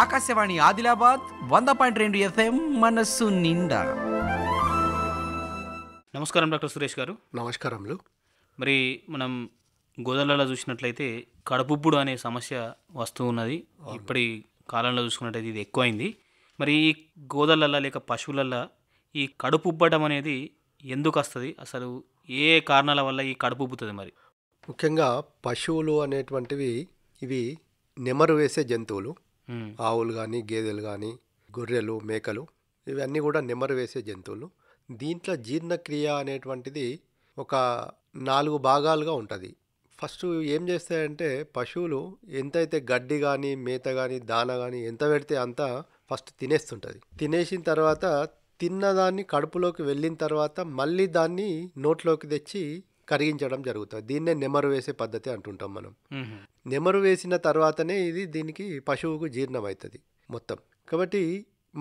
ఆకాశవాణి ఆదిలాబాద్ వంద పాయింట్ రెండు ఎఫ్ఎం మనస్సు నిండా నమస్కారం డాక్టర్ సురేష్ గారు నమస్కారములు మరి మనం గోదావరిలో చూసినట్లయితే కడుపుప్పుడు అనే సమస్య వస్తూ ఉన్నది ఇప్పటి కాలంలో చూసుకున్నట్లయితే ఇది ఎక్కువైంది మరి ఈ గోదలల్లో లేక పశువులల్లో ఈ కడుపుబ్బడం అనేది ఎందుకు వస్తుంది అసలు ఏ కారణాల వల్ల ఈ కడుపుబ్బుతుంది మరి ముఖ్యంగా పశువులు అనేటువంటివి ఇవి నెమరు వేసే జంతువులు ఆవులు కానీ గేదెలు కానీ గొర్రెలు మేకలు ఇవన్నీ కూడా నిమ్మరు వేసే జంతువులు దీంట్లో జీర్ణక్రియ అనేటువంటిది ఒక నాలుగు భాగాలుగా ఉంటుంది ఫస్ట్ ఏం చేస్తాయంటే పశువులు ఎంతైతే గడ్డి కానీ మేత కానీ దాన కానీ ఎంత పెడితే అంత ఫస్ట్ తినేస్తుంటుంది తినేసిన తర్వాత తిన్నదాన్ని కడుపులోకి వెళ్ళిన తర్వాత మళ్ళీ దాన్ని నోట్లోకి తెచ్చి కరిగించడం జరుగుతుంది దీన్నే నెమరు వేసే పద్ధతి అంటుంటాం మనం నెమరు వేసిన తర్వాతనే ఇది దీనికి పశువుకు జీర్ణమవుతుంది మొత్తం కాబట్టి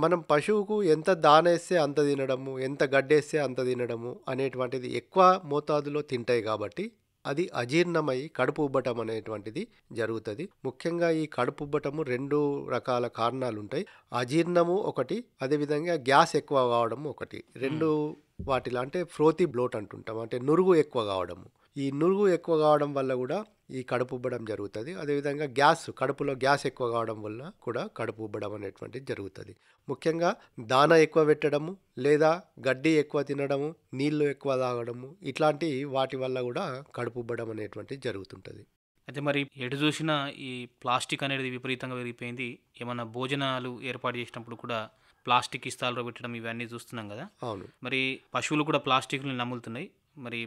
మనం పశువుకు ఎంత దానేస్తే అంత తినడము ఎంత గడ్డేస్తే అంత తినడము అనేటువంటిది ఎక్కువ మోతాదులో తింటాయి కాబట్టి అది అజీర్ణమై కడుపు ఉబ్బటం అనేటువంటిది జరుగుతుంది ముఖ్యంగా ఈ కడుపు ఉబ్బటము రెండు రకాల కారణాలు ఉంటాయి అజీర్ణము ఒకటి అదేవిధంగా గ్యాస్ ఎక్కువ కావడము ఒకటి రెండు వాటిలో అంటే ఫ్రోతి బ్లోట్ అంటుంటాం అంటే నురుగు ఎక్కువ కావడము ఈ నురుగు ఎక్కువ కావడం వల్ల కూడా ఈ కడుపు ఉబ్బడం జరుగుతుంది అదేవిధంగా గ్యాస్ కడుపులో గ్యాస్ ఎక్కువ కావడం వల్ల కూడా కడుపు ఉబ్బడం అనేటువంటిది జరుగుతుంది ముఖ్యంగా దాన ఎక్కువ పెట్టడము లేదా గడ్డి ఎక్కువ తినడము నీళ్లు ఎక్కువ తాగడము ఇట్లాంటి వాటి వల్ల కూడా కడుపు ఉబ్బడం అనేటువంటిది జరుగుతుంటుంది అయితే మరి ఎటు చూసినా ఈ ప్లాస్టిక్ అనేది విపరీతంగా పెరిగిపోయింది ఏమైనా భోజనాలు ఏర్పాటు చేసినప్పుడు కూడా ప్లాస్టిక్ ఇస్తాలు పెట్టడం ఇవన్నీ చూస్తున్నాం కదా అవును మరి పశువులు కూడా ప్లాస్టిక్ని నమ్ములుతున్నాయి మరి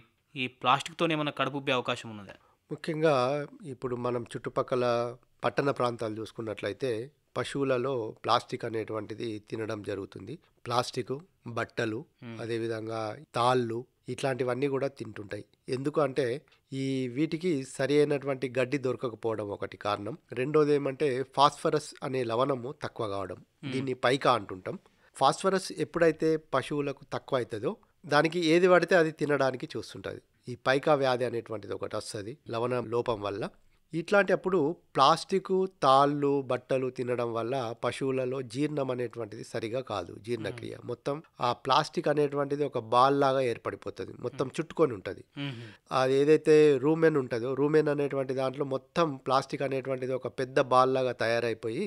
ఈ ప్లాస్టిక్తో ఏమైనా కడుపుబ్బే అవకాశం ఉన్నదా ముఖ్యంగా ఇప్పుడు మనం చుట్టుపక్కల పట్టణ ప్రాంతాలు చూసుకున్నట్లయితే పశువులలో ప్లాస్టిక్ అనేటువంటిది తినడం జరుగుతుంది ప్లాస్టిక్ బట్టలు అదేవిధంగా తాళ్ళు ఇట్లాంటివన్నీ కూడా తింటుంటాయి ఎందుకు అంటే ఈ వీటికి సరి అయినటువంటి గడ్డి దొరకకపోవడం ఒకటి కారణం రెండోది ఏమంటే ఫాస్ఫరస్ అనే లవణము తక్కువ కావడం దీన్ని పైకా అంటుంటాం ఫాస్ఫరస్ ఎప్పుడైతే పశువులకు తక్కువ అవుతుందో దానికి ఏది పడితే అది తినడానికి చూస్తుంటుంది ఈ పైకా వ్యాధి అనేటువంటిది ఒకటి వస్తుంది లవణ లోపం వల్ల ఇట్లాంటప్పుడు ప్లాస్టిక్ తాళ్ళు బట్టలు తినడం వల్ల పశువులలో జీర్ణం అనేటువంటిది సరిగా కాదు జీర్ణక్రియ మొత్తం ఆ ప్లాస్టిక్ అనేటువంటిది ఒక బాల్ లాగా ఏర్పడిపోతుంది మొత్తం చుట్టుకొని ఉంటుంది అది ఏదైతే రూమెన్ ఉంటుందో రూమెన్ అనేటువంటి దాంట్లో మొత్తం ప్లాస్టిక్ అనేటువంటిది ఒక పెద్ద బాల్ లాగా తయారైపోయి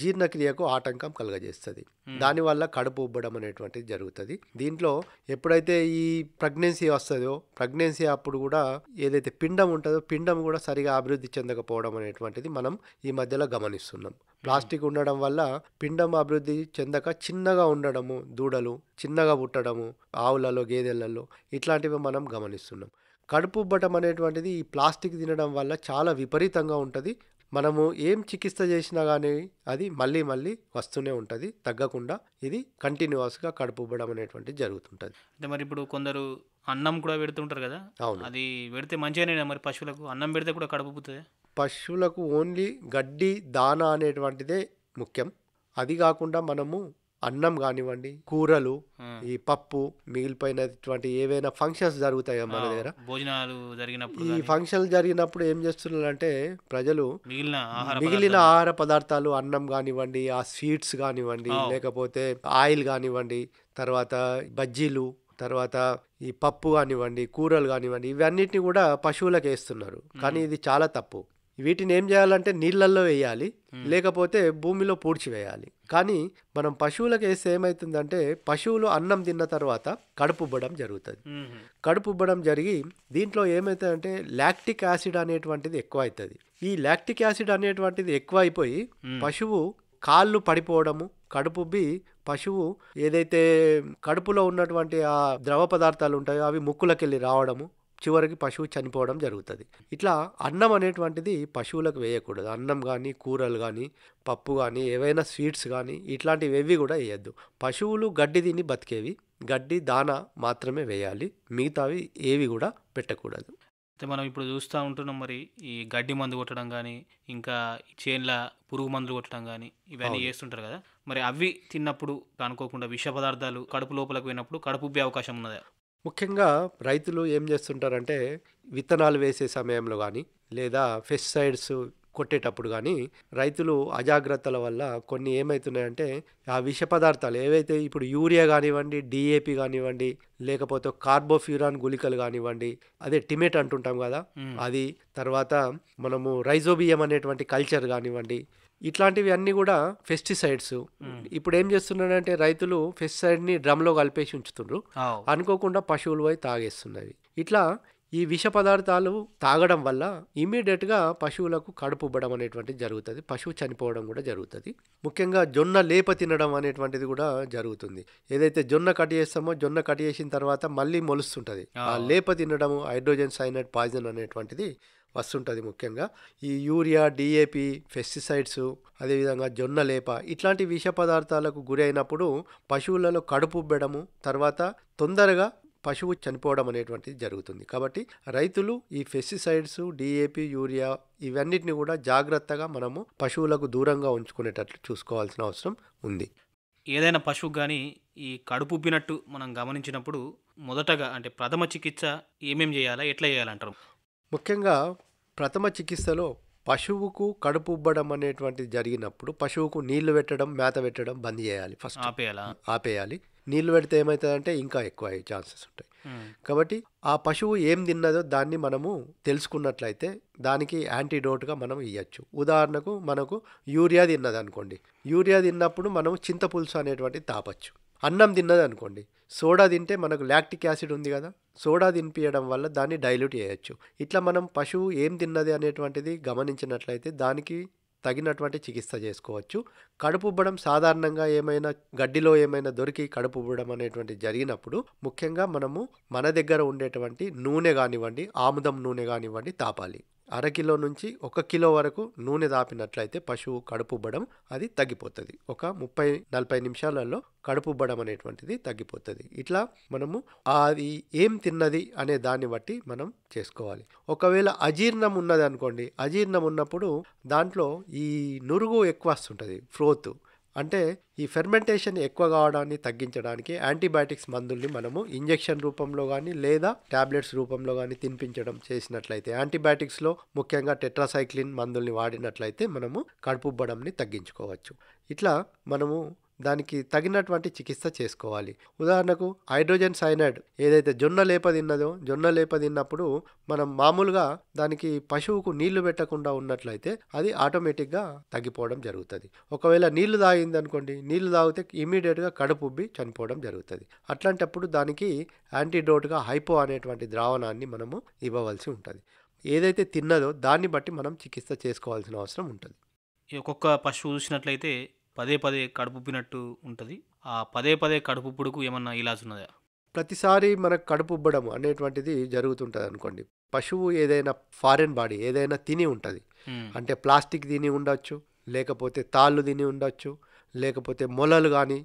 జీర్ణక్రియకు ఆటంకం కలుగజేస్తుంది దానివల్ల కడుపు ఉబ్బడం అనేటువంటిది జరుగుతుంది దీంట్లో ఎప్పుడైతే ఈ ప్రెగ్నెన్సీ వస్తుందో ప్రెగ్నెన్సీ అప్పుడు కూడా ఏదైతే పిండం ఉంటుందో పిండం కూడా సరిగా అభివృద్ధి చెందకపోవడం అనేటువంటిది మనం ఈ మధ్యలో గమనిస్తున్నాం ప్లాస్టిక్ ఉండడం వల్ల పిండం అభివృద్ధి చెందక చిన్నగా ఉండడము దూడలు చిన్నగా పుట్టడము ఆవులలో గేదెలలో ఇట్లాంటివి మనం గమనిస్తున్నాం కడుపు ఉబ్బటం అనేటువంటిది ఈ ప్లాస్టిక్ తినడం వల్ల చాలా విపరీతంగా ఉంటుంది మనము ఏం చికిత్స చేసినా కానీ అది మళ్ళీ మళ్ళీ వస్తూనే ఉంటుంది తగ్గకుండా ఇది కంటిన్యూస్గా కడుపుబ్బడం అనేటువంటిది జరుగుతుంటుంది అంటే మరి ఇప్పుడు కొందరు అన్నం కూడా పెడుతుంటారు కదా అవును అది పెడితే మంచిగానే మరి పశువులకు అన్నం పెడితే కూడా కడుపుతుంది పశువులకు ఓన్లీ గడ్డి దాన అనేటువంటిదే ముఖ్యం అది కాకుండా మనము అన్నం కానివ్వండి కూరలు ఈ పప్పు మిగిలిపోయినటువంటి ఏవైనా ఫంక్షన్స్ జరుగుతాయో మన దగ్గర భోజనాలు జరిగినప్పుడు ఈ ఫంక్షన్ జరిగినప్పుడు ఏం చేస్తున్నారంటే ప్రజలు మిగిలిన ఆహార పదార్థాలు అన్నం కానివ్వండి ఆ స్వీట్స్ కానివ్వండి లేకపోతే ఆయిల్ కానివ్వండి తర్వాత బజ్జీలు తర్వాత ఈ పప్పు కానివ్వండి కూరలు కానివ్వండి ఇవన్నిటిని కూడా పశువులకు వేస్తున్నారు కానీ ఇది చాలా తప్పు వీటిని ఏం చేయాలంటే నీళ్ళల్లో వేయాలి లేకపోతే భూమిలో పూడ్చివేయాలి కానీ మనం పశువులకు వేస్తే ఏమవుతుందంటే పశువులు అన్నం తిన్న తర్వాత కడుపుబ్బడం జరుగుతుంది కడుపుబ్బడం జరిగి దీంట్లో ఏమవుతుందంటే లాక్టిక్ యాసిడ్ అనేటువంటిది ఎక్కువ అవుతుంది ఈ లాక్టిక్ యాసిడ్ అనేటువంటిది ఎక్కువ అయిపోయి పశువు కాళ్ళు పడిపోవడము కడుపుబ్బి పశువు ఏదైతే కడుపులో ఉన్నటువంటి ఆ ద్రవ పదార్థాలు ఉంటాయో అవి ముక్కులకెళ్ళి రావడము చివరికి పశువు చనిపోవడం జరుగుతుంది ఇట్లా అన్నం అనేటువంటిది పశువులకు వేయకూడదు అన్నం కానీ కూరలు కానీ పప్పు కానీ ఏవైనా స్వీట్స్ కానీ ఇట్లాంటివి ఏవి కూడా వేయద్దు పశువులు గడ్డి తిని బతికేవి గడ్డి దాన మాత్రమే వేయాలి మిగతావి ఏవి కూడా పెట్టకూడదు అయితే మనం ఇప్పుడు చూస్తూ ఉంటున్నాం మరి ఈ గడ్డి మందు కొట్టడం కానీ ఇంకా చేన్ల పురుగు మందులు కొట్టడం కానీ ఇవన్నీ చేస్తుంటారు కదా మరి అవి తిన్నప్పుడు అనుకోకుండా విష పదార్థాలు కడుపు లోపలకు పోయినప్పుడు కడుపు అవకాశం ఉన్నదా ముఖ్యంగా రైతులు ఏం చేస్తుంటారంటే విత్తనాలు వేసే సమయంలో కానీ లేదా ఫెస్టిసైడ్స్ కొట్టేటప్పుడు కానీ రైతులు అజాగ్రత్తల వల్ల కొన్ని ఏమవుతున్నాయంటే ఆ విష పదార్థాలు ఏవైతే ఇప్పుడు యూరియా కానివ్వండి డిఏపి కానివ్వండి లేకపోతే కార్బోఫ్యూరాన్ గుళికలు కానివ్వండి అదే టిమేట్ అంటుంటాం కదా అది తర్వాత మనము రైజోబియం అనేటువంటి కల్చర్ కానివ్వండి ఇట్లాంటివి అన్నీ కూడా పెస్టిసైడ్స్ ఇప్పుడు ఏం చేస్తున్నాడంటే రైతులు పెస్టిసైడ్ని డ్రమ్లో కలిపేసి ఉంచుతుండ్రు అనుకోకుండా పశువులు పోయి తాగేస్తున్నవి ఇట్లా ఈ విష పదార్థాలు తాగడం వల్ల ఇమీడియట్గా పశువులకు కడుపుబ్బడం అనేటువంటిది జరుగుతుంది పశువు చనిపోవడం కూడా జరుగుతుంది ముఖ్యంగా జొన్న లేప తినడం అనేటువంటిది కూడా జరుగుతుంది ఏదైతే జొన్న కట్ చేస్తామో జొన్న కట్ చేసిన తర్వాత మళ్ళీ మొలుస్తుంటుంది ఆ లేప తినడం హైడ్రోజన్ సైనైడ్ పాయిజన్ అనేటువంటిది వస్తుంటుంది ముఖ్యంగా ఈ యూరియా డిఏపి పెస్టిసైడ్స్ అదేవిధంగా జొన్న లేప ఇట్లాంటి విష పదార్థాలకు గురైనప్పుడు పశువులలో కడుపు బెడము తర్వాత తొందరగా పశువు చనిపోవడం అనేటువంటిది జరుగుతుంది కాబట్టి రైతులు ఈ ఫెస్టిసైడ్స్ డిఏపి యూరియా ఇవన్నిటిని కూడా జాగ్రత్తగా మనము పశువులకు దూరంగా ఉంచుకునేటట్లు చూసుకోవాల్సిన అవసరం ఉంది ఏదైనా పశువు కానీ ఈ కడుపుబ్బినట్టు మనం గమనించినప్పుడు మొదటగా అంటే ప్రథమ చికిత్స ఏమేమి చేయాలా ఎట్లా చేయాలంటారు ముఖ్యంగా ప్రథమ చికిత్సలో పశువుకు కడుపు ఉబ్బడం అనేటువంటిది జరిగినప్పుడు పశువుకు నీళ్లు పెట్టడం మేత పెట్టడం బంద్ చేయాలి ఫస్ట్ ఆపేయాలి నీళ్ళు పెడితే ఏమవుతుందంటే ఇంకా ఎక్కువ అయ్యే ఛాన్సెస్ ఉంటాయి కాబట్టి ఆ పశువు ఏం తిన్నదో దాన్ని మనము తెలుసుకున్నట్లయితే దానికి యాంటీడోట్గా మనం ఇవ్వచ్చు ఉదాహరణకు మనకు యూరియా తిన్నది అనుకోండి యూరియా తిన్నప్పుడు మనం చింతపులుసు అనేటువంటిది తాపచ్చు అన్నం తిన్నది అనుకోండి సోడా తింటే మనకు లాక్టిక్ యాసిడ్ ఉంది కదా సోడా తినిపించడం వల్ల దాన్ని డైల్యూట్ చేయొచ్చు ఇట్లా మనం పశువు ఏం తిన్నది అనేటువంటిది గమనించినట్లయితే దానికి తగినటువంటి చికిత్స చేసుకోవచ్చు కడుపుబ్బడం సాధారణంగా ఏమైనా గడ్డిలో ఏమైనా దొరికి కడుపుబ్బడం అనేటువంటి జరిగినప్పుడు ముఖ్యంగా మనము మన దగ్గర ఉండేటువంటి నూనె కానివ్వండి ఆముదం నూనె కానివ్వండి తాపాలి అరకిలో నుంచి ఒక కిలో వరకు నూనె దాపినట్లయితే పశువు కడుపు బడం అది తగ్గిపోతుంది ఒక ముప్పై నలభై నిమిషాలలో కడుపు బడం అనేటువంటిది తగ్గిపోతుంది ఇట్లా మనము అది ఏం తిన్నది అనే దాన్ని బట్టి మనం చేసుకోవాలి ఒకవేళ అజీర్ణం ఉన్నది అనుకోండి అజీర్ణం ఉన్నప్పుడు దాంట్లో ఈ నురుగు ఎక్కువ వస్తుంటుంది ఫ్రోత్ అంటే ఈ ఫెర్మెంటేషన్ ఎక్కువ కావడాన్ని తగ్గించడానికి యాంటీబయాటిక్స్ మందుల్ని మనము ఇంజెక్షన్ రూపంలో కానీ లేదా ట్యాబ్లెట్స్ రూపంలో కానీ తినిపించడం చేసినట్లయితే యాంటీబయాటిక్స్లో ముఖ్యంగా టెట్రాసైక్లిన్ మందుల్ని వాడినట్లయితే మనము కడుపుబ్బడంని తగ్గించుకోవచ్చు ఇట్లా మనము దానికి తగినటువంటి చికిత్స చేసుకోవాలి ఉదాహరణకు హైడ్రోజన్ సైనైడ్ ఏదైతే జొన్న లేప తిన్నదో జొన్న లేప తిన్నప్పుడు మనం మామూలుగా దానికి పశువుకు నీళ్లు పెట్టకుండా ఉన్నట్లయితే అది ఆటోమేటిక్గా తగ్గిపోవడం జరుగుతుంది ఒకవేళ నీళ్లు తాగింది అనుకోండి నీళ్లు తాగితే ఇమీడియట్గా కడుపు ఉబ్బి చనిపోవడం జరుగుతుంది అట్లాంటప్పుడు దానికి యాంటీడోట్గా హైపో అనేటువంటి ద్రావణాన్ని మనము ఇవ్వవలసి ఉంటుంది ఏదైతే తిన్నదో దాన్ని బట్టి మనం చికిత్స చేసుకోవాల్సిన అవసరం ఉంటుంది ఒక్కొక్క పశువు చూసినట్లయితే పదే పదే కడుపుప్పినట్టు ఉంటుంది ఆ పదే పదే కడుపుప్పుడుకు ఏమన్నా ఇలాజ్ ఉన్నదా ప్రతిసారి మనకు కడుపుబ్బడం అనేటువంటిది జరుగుతుంటుంది అనుకోండి పశువు ఏదైనా ఫారెన్ బాడీ ఏదైనా తిని ఉంటుంది అంటే ప్లాస్టిక్ తిని ఉండొచ్చు లేకపోతే తాళ్ళు తిని ఉండొచ్చు లేకపోతే మొలలు కానీ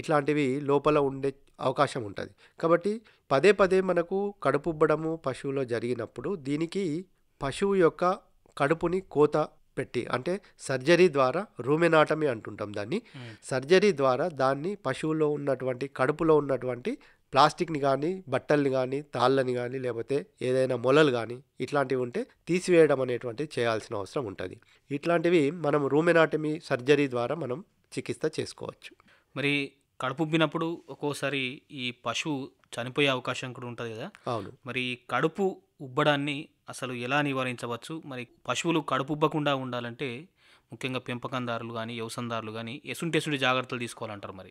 ఇట్లాంటివి లోపల ఉండే అవకాశం ఉంటుంది కాబట్టి పదే పదే మనకు కడుపుబ్బడము పశువులో జరిగినప్పుడు దీనికి పశువు యొక్క కడుపుని కోత పెట్టి అంటే సర్జరీ ద్వారా రూమెనాటమీ అంటుంటాం దాన్ని సర్జరీ ద్వారా దాన్ని పశువులో ఉన్నటువంటి కడుపులో ఉన్నటువంటి ప్లాస్టిక్ని కానీ బట్టల్ని కానీ తాళ్ళని కానీ లేకపోతే ఏదైనా మొలలు కానీ ఇట్లాంటివి ఉంటే తీసివేయడం అనేటువంటిది చేయాల్సిన అవసరం ఉంటుంది ఇట్లాంటివి మనం రూమెనాటమీ సర్జరీ ద్వారా మనం చికిత్స చేసుకోవచ్చు మరి కడుపుబ్బినప్పుడు ఒక్కోసారి ఈ పశువు చనిపోయే అవకాశం కూడా ఉంటుంది కదా అవును మరి కడుపు ఉబ్బడాన్ని అసలు ఎలా నివారించవచ్చు మరి పశువులు కడుపుబ్బకుండా ఉండాలంటే ముఖ్యంగా పెంపకందారులు కానీ యవసందారులు కానీ ఎసుంటెసుంటి జాగ్రత్తలు తీసుకోవాలంటారు మరి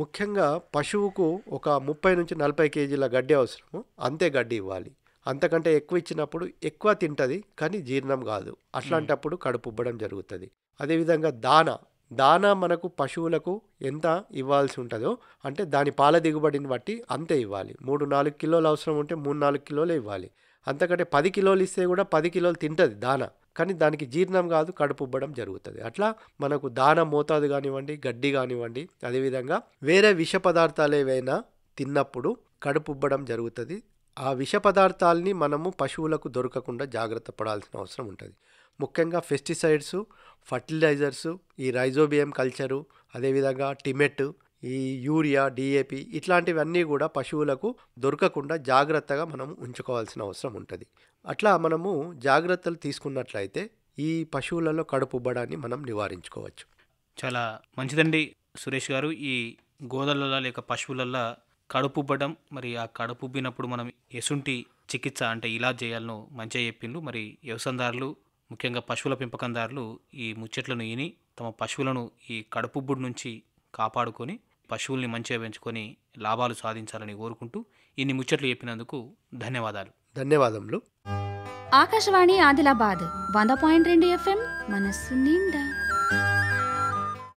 ముఖ్యంగా పశువుకు ఒక ముప్పై నుంచి నలభై కేజీల గడ్డి అవసరము అంతే గడ్డి ఇవ్వాలి అంతకంటే ఎక్కువ ఇచ్చినప్పుడు ఎక్కువ తింటుంది కానీ జీర్ణం కాదు అట్లాంటప్పుడు కడుపు ఉబ్బడం జరుగుతుంది అదేవిధంగా దాన దాన మనకు పశువులకు ఎంత ఇవ్వాల్సి ఉంటుందో అంటే దాని పాల దిగుబడిని బట్టి అంతే ఇవ్వాలి మూడు నాలుగు కిలోలు అవసరం ఉంటే మూడు నాలుగు కిలోలే ఇవ్వాలి అంతకంటే పది కిలోలు ఇస్తే కూడా పది కిలోలు తింటుంది దాన కానీ దానికి జీర్ణం కాదు కడుపు ఇవ్వడం జరుగుతుంది అట్లా మనకు దాన మోతాదు కానివ్వండి గడ్డి కానివ్వండి అదేవిధంగా వేరే విష పదార్థాలు ఏవైనా తిన్నప్పుడు కడుపు ఇవ్వడం జరుగుతుంది ఆ విష పదార్థాలని మనము పశువులకు దొరకకుండా జాగ్రత్త పడాల్సిన అవసరం ఉంటుంది ముఖ్యంగా పెస్టిసైడ్స్ ఫర్టిలైజర్స్ ఈ రైజోబియం కల్చరు అదేవిధంగా టిమెట్ ఈ యూరియా డిఏపి ఇట్లాంటివన్నీ కూడా పశువులకు దొరకకుండా జాగ్రత్తగా మనం ఉంచుకోవాల్సిన అవసరం ఉంటుంది అట్లా మనము జాగ్రత్తలు తీసుకున్నట్లయితే ఈ పశువులలో కడుపుబ్బడాన్ని మనం నివారించుకోవచ్చు చాలా మంచిదండి సురేష్ గారు ఈ గోదలలో లేక పశువులలో కడుపుబ్బడం మరి ఆ కడుపుబ్బినప్పుడు మనం ఎసుంటి చికిత్స అంటే ఇలా చేయాలను మంచిగా చెప్పిండు మరి వ్యవసాయదారులు ముఖ్యంగా పశువుల పెంపకందారులు ఈ ముచ్చట్లను ఈని తమ పశువులను ఈ కడుపుబ్బుడి నుంచి కాపాడుకొని పశువుల్ని మంచిగా పెంచుకొని లాభాలు సాధించాలని కోరుకుంటూ ఇన్ని ముచ్చట్లు చెప్పినందుకు ధన్యవాదాలు ధన్యవాదములు ఆకాశవాణి ఆదిలాబాద్ వంద పాయింట్ రెండు ఎఫ్ఎం మనస్సు నిండా